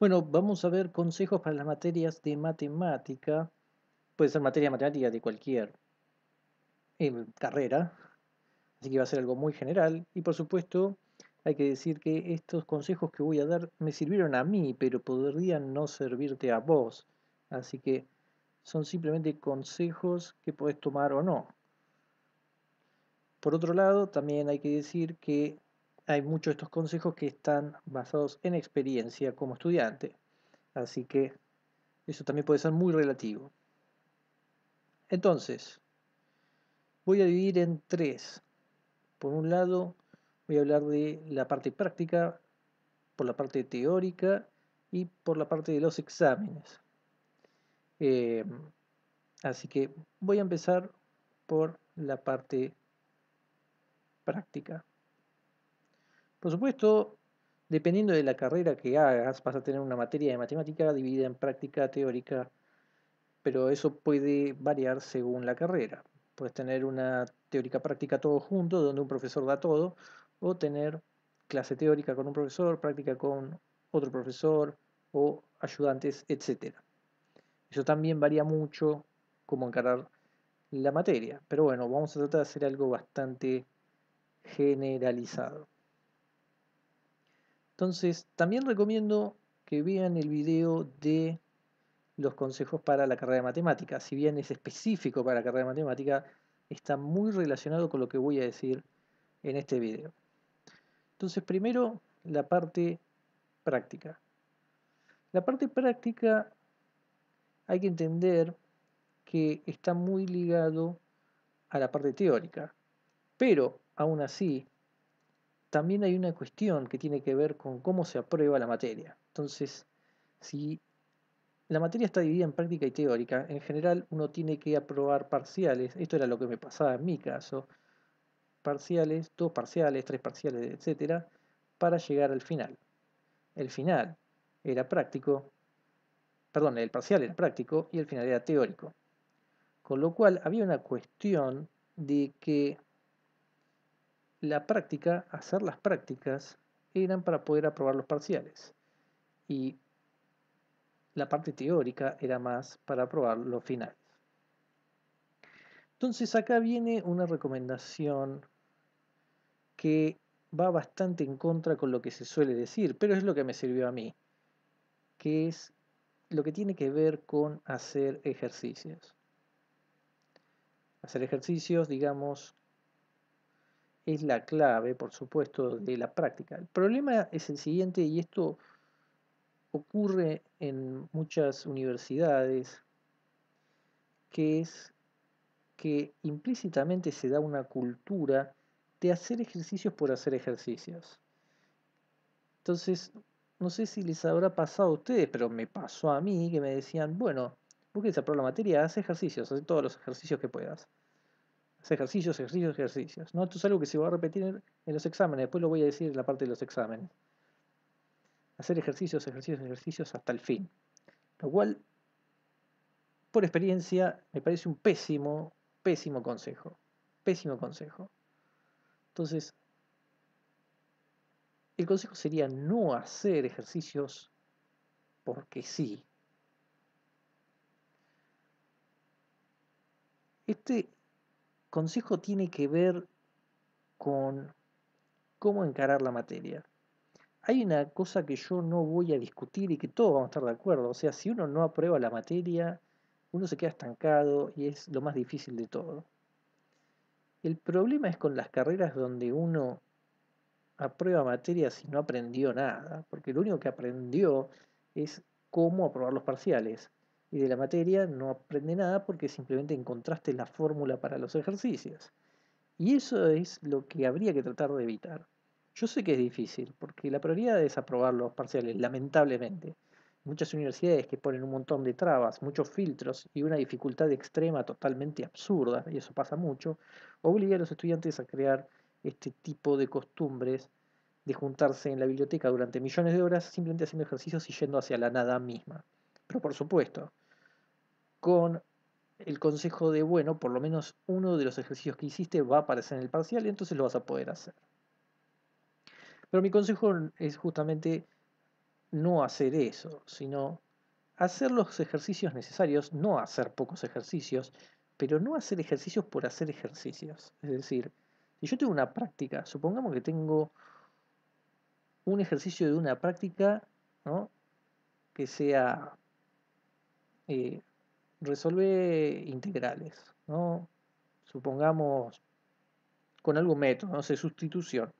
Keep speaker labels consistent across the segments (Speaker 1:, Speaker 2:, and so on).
Speaker 1: Bueno, vamos a ver consejos para las materias de matemática. Puede ser materia matemática de cualquier em, carrera, así que va a ser algo muy general. Y por supuesto, hay que decir que estos consejos que voy a dar me sirvieron a mí, pero podrían no servirte a vos. Así que son simplemente consejos que podés tomar o no. Por otro lado, también hay que decir que hay muchos de estos consejos que están basados en experiencia como estudiante. Así que eso también puede ser muy relativo. Entonces, voy a dividir en tres. Por un lado, voy a hablar de la parte práctica, por la parte teórica y por la parte de los exámenes. Em, así que voy a empezar por la parte práctica. Por supuesto, dependiendo de la carrera que hagas, vas a tener una materia de matemática dividida en práctica teórica, pero eso puede variar según la carrera. Puedes tener una teórica práctica todo junto, donde un profesor da todo, o tener clase teórica con un profesor, práctica con otro profesor o ayudantes, etc. Eso también varía mucho cómo encarar la materia, pero bueno, vamos a tratar de hacer algo bastante generalizado. Entonces, también recomiendo que vean el video de los consejos para la carrera de matemática. Si bien es específico para la carrera de matemática, está muy relacionado con lo que voy a decir en este video. Entonces, primero, la parte práctica. La parte práctica hay que entender que está muy ligado a la parte teórica, pero aún así también hay una cuestión que tiene que ver con cómo se aprueba la materia. Entonces, si la materia está dividida en práctica y teórica, en general uno tiene que aprobar parciales, esto era lo que me pasaba en mi caso, parciales, dos parciales, tres parciales, etc., para llegar al final. El final era práctico, perdón, el parcial era práctico y el final era teórico. Con lo cual había una cuestión de que la práctica, hacer las prácticas, eran para poder aprobar los parciales. Y la parte teórica era más para aprobar los finales. Entonces acá viene una recomendación que va bastante en contra con lo que se suele decir, pero es lo que me sirvió a mí, que es lo que tiene que ver con hacer ejercicios. Hacer ejercicios, digamos, es la clave, por supuesto, de la práctica. El problema es el siguiente, y esto ocurre en muchas universidades, que es que implícitamente se da una cultura de hacer ejercicios por hacer ejercicios. Entonces, no sé si les habrá pasado a ustedes, pero me pasó a mí que me decían, bueno, vos esa aprobar la materia, haz ejercicios, haz todos los ejercicios que puedas ejercicios, ejercicios, ejercicios. ¿no? Esto es algo que se va a repetir en, en los exámenes, después lo voy a decir en la parte de los exámenes. Hacer ejercicios, ejercicios, ejercicios hasta el fin. Lo cual, por experiencia, me parece un pésimo, pésimo consejo. Pésimo consejo. Entonces, el consejo sería no hacer ejercicios porque sí. Este consejo tiene que ver con cómo encarar la materia. Hay una cosa que yo no voy a discutir y que todos vamos a estar de acuerdo. O sea, si uno no aprueba la materia, uno se queda estancado y es lo más difícil de todo. El problema es con las carreras donde uno aprueba materia si no aprendió nada, porque lo único que aprendió es cómo aprobar los parciales y de la materia no aprende nada porque simplemente encontraste la fórmula para los ejercicios. Y eso es lo que habría que tratar de evitar. Yo sé que es difícil, porque la prioridad es aprobar los parciales, lamentablemente. Muchas universidades que ponen un montón de trabas, muchos filtros y una dificultad extrema totalmente absurda, y eso pasa mucho, obliga a los estudiantes a crear este tipo de costumbres de juntarse en la biblioteca durante millones de horas simplemente haciendo ejercicios y yendo hacia la nada misma. Pero por supuesto, con el consejo de, bueno, por lo menos uno de los ejercicios que hiciste va a aparecer en el parcial y entonces lo vas a poder hacer. Pero mi consejo es justamente no hacer eso, sino hacer los ejercicios necesarios, no hacer pocos ejercicios, pero no hacer ejercicios por hacer ejercicios. Es decir, si yo tengo una práctica, supongamos que tengo un ejercicio de una práctica ¿no? que sea eh, resuelve integrales, ¿no? supongamos con algún método, no sé, sustitución.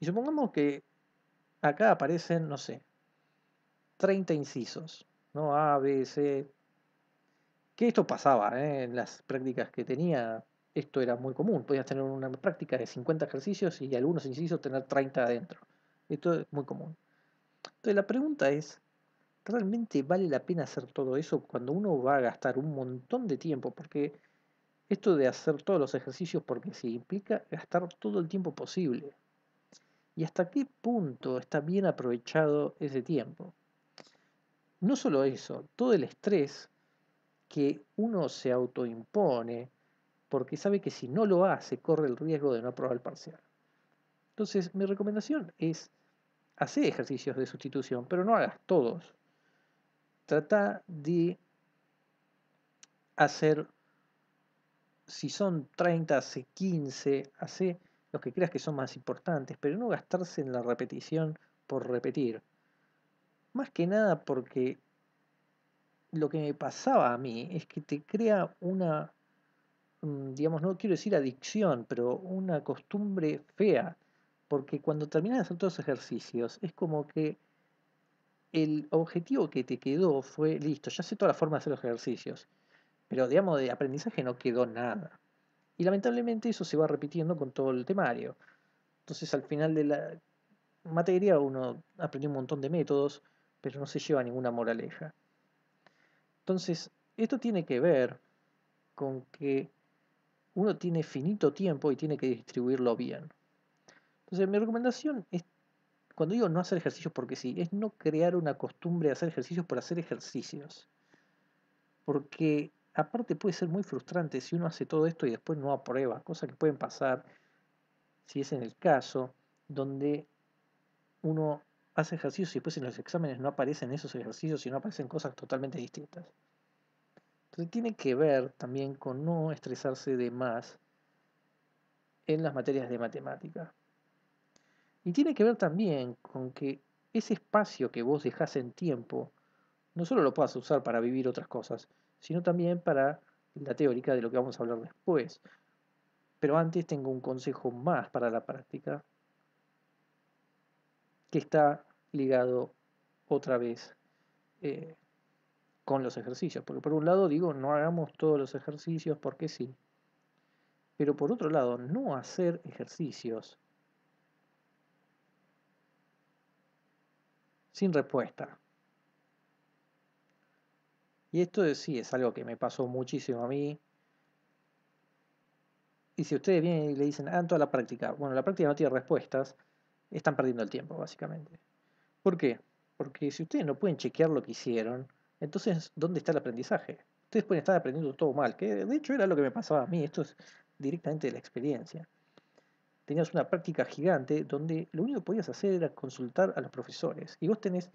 Speaker 1: Y supongamos que acá aparecen, no sé, 30 incisos, ¿no? A, B, C. Que esto pasaba ¿eh? en las prácticas que tenía, esto era muy común. Podías tener una práctica de 50 ejercicios y algunos incisos tener 30 adentro. Esto es muy común. Entonces la pregunta es, ¿Realmente vale la pena hacer todo eso cuando uno va a gastar un montón de tiempo? Porque esto de hacer todos los ejercicios porque sí implica gastar todo el tiempo posible. ¿Y hasta qué punto está bien aprovechado ese tiempo? No solo eso, todo el estrés que uno se autoimpone porque sabe que si no lo hace corre el riesgo de no aprobar el parcial. Entonces mi recomendación es hacer ejercicios de sustitución, pero no hagas todos Trata de hacer, si son 30, hace 15, hace los que creas que son más importantes, pero no gastarse en la repetición por repetir. Más que nada porque lo que me pasaba a mí es que te crea una, mm, digamos, no quiero decir adicción, pero una costumbre fea, porque cuando terminas de hacer todos los ejercicios es como que el objetivo que te quedó fue, listo, ya sé toda la forma de hacer los ejercicios, pero digamos de aprendizaje no quedó nada. Y lamentablemente eso se va repitiendo con todo el temario. Entonces al final de la materia uno aprendió un montón de métodos, pero no se lleva ninguna moraleja. Entonces, esto tiene que ver con que uno tiene finito tiempo y tiene que distribuirlo bien. Entonces, mi recomendación es cuando digo no hacer ejercicios porque sí, es no crear una costumbre de hacer ejercicios por hacer ejercicios. Porque aparte puede ser muy frustrante si uno hace todo esto y después no aprueba, cosas que pueden pasar, si es en el caso, donde uno hace ejercicios y después en los exámenes no aparecen esos ejercicios, y no aparecen cosas totalmente distintas. Entonces tiene que ver también con no estresarse de más en las materias de matemática. Y tiene que ver también con que ese espacio que vos dejás en tiempo, no solo lo puedas usar para vivir otras cosas, sino también para la teórica de lo que vamos a hablar después. Pero antes tengo un consejo más para la práctica, que está ligado otra vez eh, con los ejercicios. Porque por un lado digo, no hagamos todos los ejercicios porque sí. Pero por otro lado, no hacer ejercicios sin respuesta. Y esto sí es algo que me pasó muchísimo a mí. Y si ustedes vienen y le dicen, hagan ah, toda la práctica, bueno, la práctica no tiene respuestas, están perdiendo el tiempo, básicamente. ¿Por qué? Porque si ustedes no pueden chequear lo que hicieron, entonces, ¿dónde está el aprendizaje? Ustedes pueden estar aprendiendo todo mal, que de hecho era lo que me pasaba a mí, esto es directamente de la experiencia tenías una práctica gigante donde lo único que podías hacer era consultar a los profesores. Y vos tenés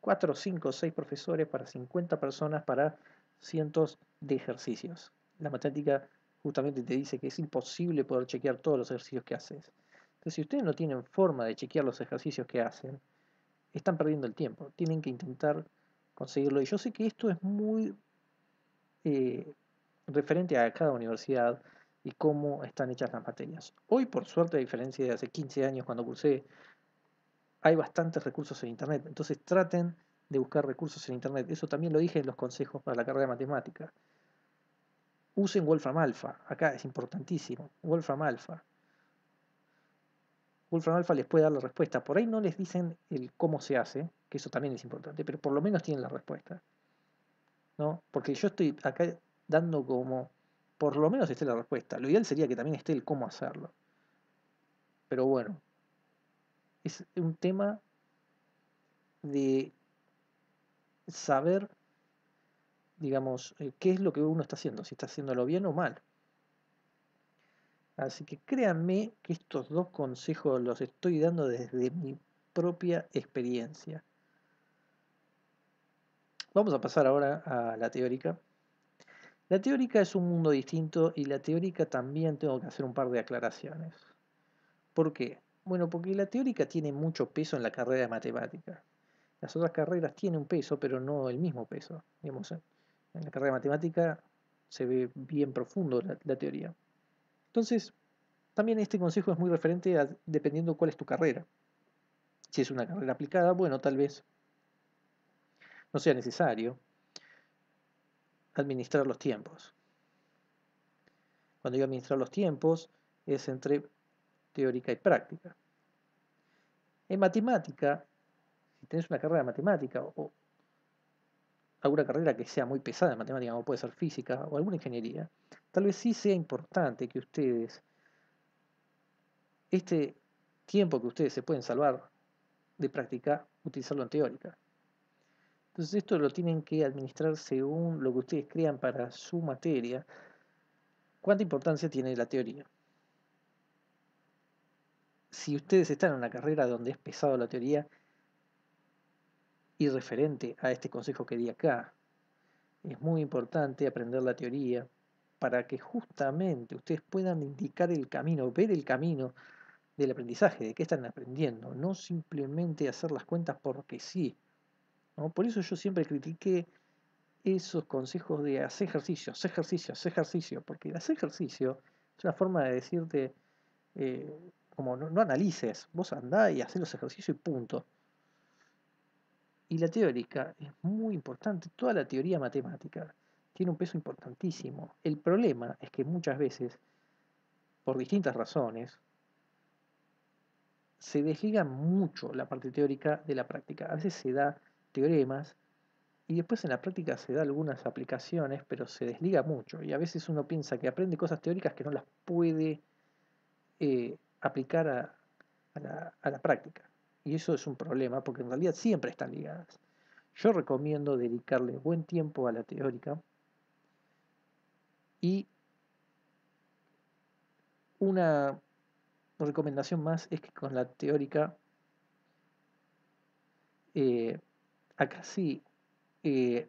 Speaker 1: 4, 5, 6 profesores para 50 personas para cientos de ejercicios. La matemática justamente te dice que es imposible poder chequear todos los ejercicios que haces. Entonces, si ustedes no tienen forma de chequear los ejercicios que hacen, están perdiendo el tiempo. Tienen que intentar conseguirlo. Y yo sé que esto es muy eh, referente a cada universidad, y cómo están hechas las materias. Hoy, por suerte, a diferencia de hace 15 años cuando cursé, hay bastantes recursos en Internet. Entonces traten de buscar recursos en Internet. Eso también lo dije en los consejos para la carrera de matemática. Usen Wolfram Alpha. Acá es importantísimo. Wolfram Alpha. Wolfram Alpha les puede dar la respuesta. Por ahí no les dicen el cómo se hace, que eso también es importante, pero por lo menos tienen la respuesta. ¿No? Porque yo estoy acá dando como por lo menos esté la respuesta. Lo ideal sería que también esté el cómo hacerlo. Pero bueno, es un tema de saber, digamos, eh, qué es lo que uno está haciendo, si está haciéndolo bien o mal. Así que créanme que estos dos consejos los estoy dando desde mi propia experiencia. Vamos a pasar ahora a la teórica. La teórica es un mundo distinto y la teórica también tengo que hacer un par de aclaraciones. ¿Por qué? Bueno, porque la teórica tiene mucho peso en la carrera de matemática. Las otras carreras tienen un peso, pero no el mismo peso. en la carrera de matemática se ve bien profundo la, la teoría. Entonces, también este consejo es muy referente a, dependiendo cuál es tu carrera. Si es una carrera aplicada, bueno, tal vez no sea necesario administrar los tiempos. Cuando yo administrar los tiempos, es entre teórica y práctica. En matemática, si tienes una carrera de matemática o alguna carrera que sea muy pesada en matemática, como puede ser física o alguna ingeniería, tal vez sí sea importante que ustedes, este tiempo que ustedes se pueden salvar de práctica, utilizarlo en teórica. Entonces esto lo tienen que administrar según lo que ustedes crean para su materia. ¿Cuánta importancia tiene la teoría? Si ustedes están en una carrera donde es pesado la teoría y referente a este consejo que di acá, es muy importante aprender la teoría para que justamente ustedes puedan indicar el camino, ver el camino del aprendizaje, de qué están aprendiendo, no simplemente hacer las cuentas porque sí. Por eso yo siempre critiqué esos consejos de hacer ejercicio, hacer ejercicio, hacer ejercicio, porque hacer ejercicio es una forma de decirte, eh, como no, no, analices, vos andá y haces los ejercicios y punto. Y la teórica es muy importante, toda la teoría matemática tiene un peso importantísimo. El problema es que muchas veces, por distintas razones, se desliga mucho la parte teórica de la práctica. A veces se da teoremas, y después en la práctica se da algunas aplicaciones, pero se desliga mucho, y a veces uno piensa que aprende cosas teóricas que no las puede eh, aplicar a, la, a la práctica. Y eso es un problema, porque en realidad siempre están ligadas. Yo recomiendo dedicarle buen tiempo a la teórica y una recomendación más es que con la teórica eh, acá sí eh,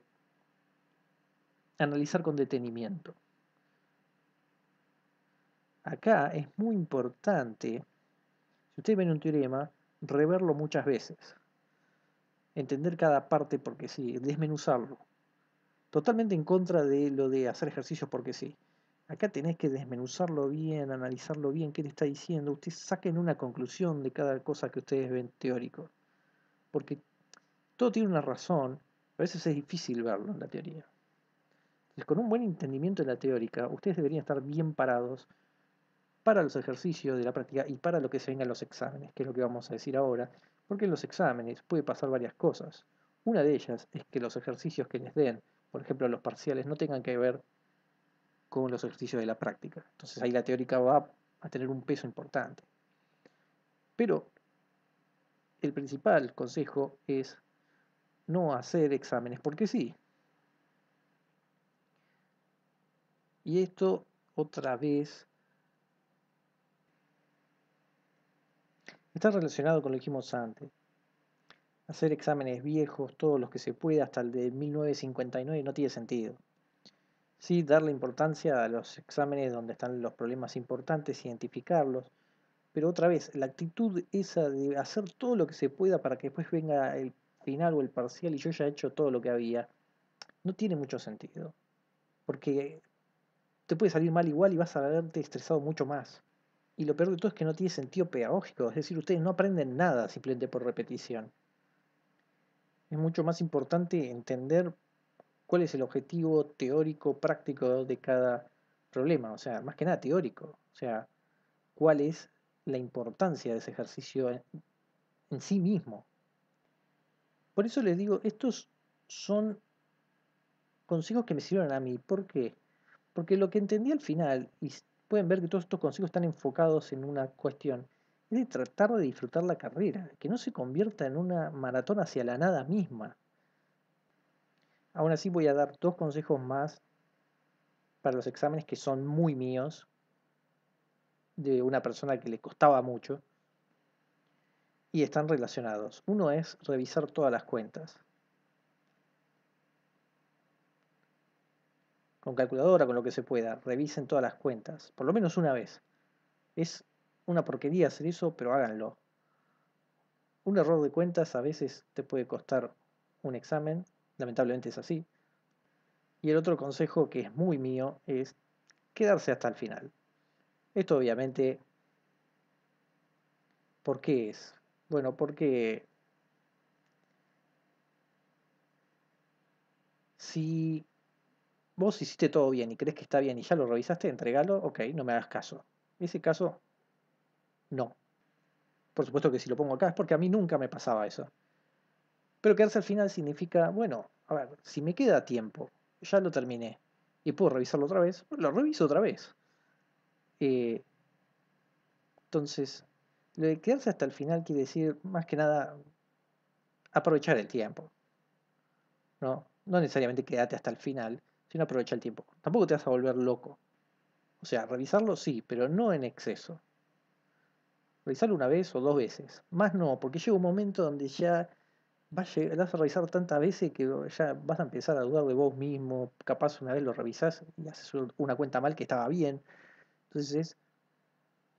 Speaker 1: analizar con detenimiento. Acá es muy importante, si ustedes ven un teorema, reverlo muchas veces. Entender cada parte porque sí, desmenuzarlo. Totalmente en contra de lo de hacer ejercicios porque sí. Acá tenés que desmenuzarlo bien, analizarlo bien, qué le está diciendo. Ustedes saquen una conclusión de cada cosa que ustedes ven teórico. Porque todo tiene una razón, a veces es difícil verlo en la teoría. Entonces, con un buen entendimiento de la teórica, ustedes deberían estar bien parados para los ejercicios de la práctica y para lo que se vengan los exámenes, que es lo que vamos a decir ahora, porque en los exámenes puede pasar varias cosas. Una de ellas es que los ejercicios que les den, por ejemplo los parciales, no tengan que ver con los ejercicios de la práctica. Entonces ahí la teórica va a tener un peso importante. Pero el principal consejo es no hacer exámenes porque sí. Y esto otra vez está relacionado con lo que dijimos antes. Hacer exámenes viejos, todos los que se pueda, hasta el de 1959, no tiene sentido. Sí, darle importancia a los exámenes donde están los problemas importantes, identificarlos. Pero otra vez, la actitud esa de hacer todo lo que se pueda para que después venga el final o el parcial y yo ya he hecho todo lo que había, no tiene mucho sentido. Porque te puede salir mal igual y vas a haberte estresado mucho más. Y lo peor de todo es que no tiene sentido pedagógico, es decir, ustedes no aprenden nada simplemente por repetición. Es mucho más importante entender cuál es el objetivo teórico, práctico de cada problema, o sea, más que nada teórico, o sea, cuál es la importancia de ese ejercicio en sí mismo, por eso les digo, estos son consejos que me sirvieron a mí. ¿Por qué? Porque lo que entendí al final, y pueden ver que todos estos consejos están enfocados en una cuestión, es de tratar de disfrutar la carrera, que no se convierta en una maratón hacia la nada misma. Aún así voy a dar dos consejos más para los exámenes que son muy míos, de una persona que le costaba mucho y están relacionados. Uno es revisar todas las cuentas. Con calculadora, con lo que se pueda, revisen todas las cuentas, por lo menos una vez. Es una porquería hacer eso, pero háganlo. Un error de cuentas a veces te puede costar un examen, lamentablemente es así. Y el otro consejo que es muy mío es quedarse hasta el final. Esto obviamente, ¿por qué es? Bueno, porque si vos hiciste todo bien y crees que está bien y ya lo revisaste, entregalo, ok, no me hagas caso. En ese caso, no. Por supuesto que si lo pongo acá es porque a mí nunca me pasaba eso. Pero quedarse al final significa, bueno, a ver, si me queda tiempo, ya lo terminé y puedo revisarlo otra vez, lo reviso otra vez. Eh, entonces, lo de quedarse hasta el final quiere decir, más que nada, aprovechar el tiempo. No, no necesariamente quedarte hasta el final, sino aprovechar el tiempo. Tampoco te vas a volver loco. O sea, revisarlo sí, pero no en exceso. Revisarlo una vez o dos veces. Más no, porque llega un momento donde ya vas a, a revisar tantas veces que ya vas a empezar a dudar de vos mismo. Capaz una vez lo revisás y haces una cuenta mal que estaba bien. Entonces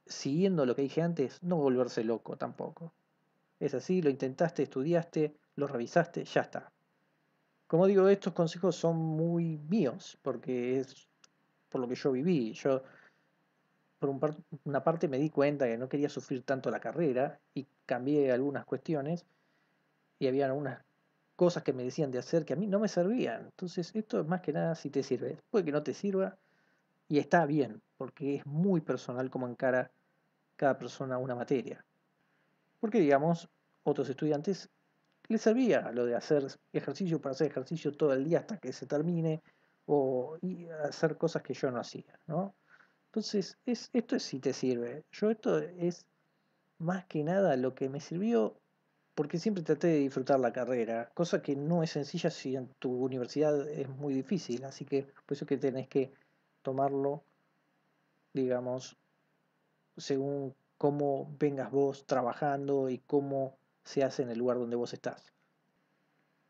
Speaker 1: siguiendo lo que dije antes, no volverse loco tampoco. Es así, lo intentaste, estudiaste, lo revisaste, ya está. Como digo, estos consejos son muy míos, porque es por lo que yo viví. Yo, por una parte, me di cuenta que no quería sufrir tanto la carrera y cambié algunas cuestiones y había algunas cosas que me decían de hacer que a mí no me servían. Entonces, esto es más que nada si te sirve. Puede que no te sirva y está bien, porque es muy personal cómo encara cada persona una materia. Porque, digamos, otros estudiantes les servía lo de hacer ejercicio para hacer ejercicio todo el día hasta que se termine o hacer cosas que yo no hacía, ¿no? Entonces, es, esto sí te sirve. Yo esto es más que nada lo que me sirvió porque siempre traté de disfrutar la carrera, cosa que no es sencilla si en tu universidad es muy difícil, así que por eso que tenés que tomarlo digamos, según cómo vengas vos trabajando y cómo se hace en el lugar donde vos estás.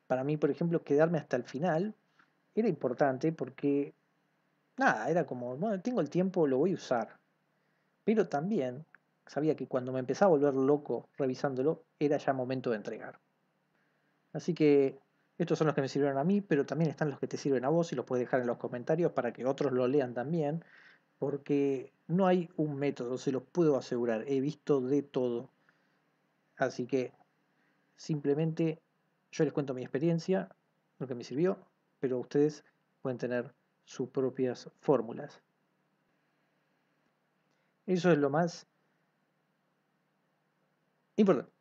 Speaker 1: Para mí, por ejemplo, quedarme hasta el final era importante porque, nada, era como, bueno, tengo el tiempo, lo voy a usar. Pero también sabía que cuando me empezaba a volver loco revisándolo, era ya momento de entregar. Así que estos son los que me sirvieron a mí, pero también están los que te sirven a vos y los puedes dejar en los comentarios para que otros lo lean también porque no hay un método, se los puedo asegurar, he visto de todo. Así que simplemente yo les cuento mi experiencia, lo que me sirvió, pero ustedes pueden tener sus propias fórmulas. Eso es lo más importante.